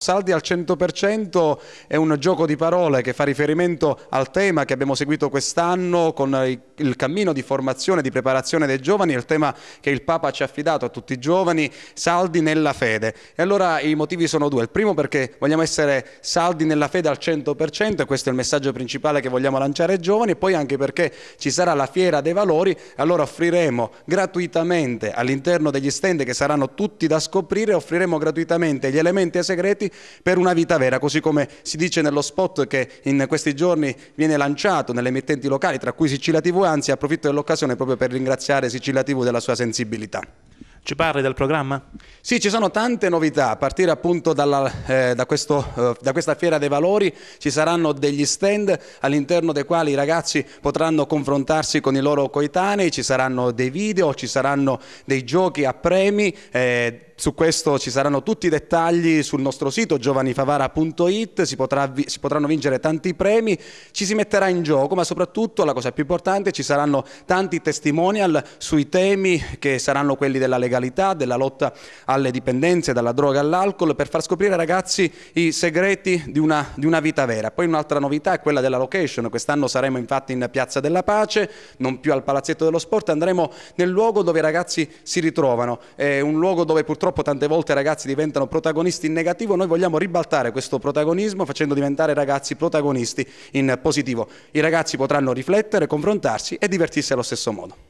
Saldi al 100% è un gioco di parole che fa riferimento al tema che abbiamo seguito quest'anno con il cammino di formazione, di preparazione dei giovani, il tema che il Papa ci ha affidato a tutti i giovani, saldi nella fede. E allora i motivi sono due. Il primo perché vogliamo essere saldi nella fede al 100% e questo è il messaggio principale che vogliamo lanciare ai giovani e poi anche perché ci sarà la fiera dei valori e allora offriremo gratuitamente all'interno degli stand che saranno tutti da scoprire, offriremo gratuitamente gli elementi segreti per una vita vera, così come si dice nello spot che in questi giorni viene lanciato nelle emittenti locali, tra cui Sicilia TV, anzi approfitto dell'occasione proprio per ringraziare Sicilia TV della sua sensibilità. Ci parli del programma? Sì, ci sono tante novità, a partire appunto dalla, eh, da, questo, eh, da, questa Fiera dei Valori ci saranno degli stand all'interno dei quali i ragazzi potranno confrontarsi con i loro coetanei, ci saranno dei video, ci saranno dei giochi a premi, eh, su questo ci saranno tutti i dettagli sul nostro sito giovanifavara.it, si, potrà, si potranno vincere tanti premi, ci si metterà in gioco, ma soprattutto la cosa più importante, ci saranno tanti testimonial sui temi che saranno quelli della legalità, della lotta alle dipendenze, dalla droga all'alcol, per far scoprire ai ragazzi i segreti di una, di una vita vera. Poi un'altra novità è quella della location, quest'anno saremo infatti in Piazza della Pace, non più al Palazzetto dello Sport, andremo nel luogo dove i ragazzi si ritrovano, è un luogo dove purtroppo purtroppo tante volte i ragazzi diventano protagonisti in negativo, noi vogliamo ribaltare questo protagonismo facendo diventare i ragazzi protagonisti in positivo. I ragazzi potranno riflettere, confrontarsi e divertirsi allo stesso modo.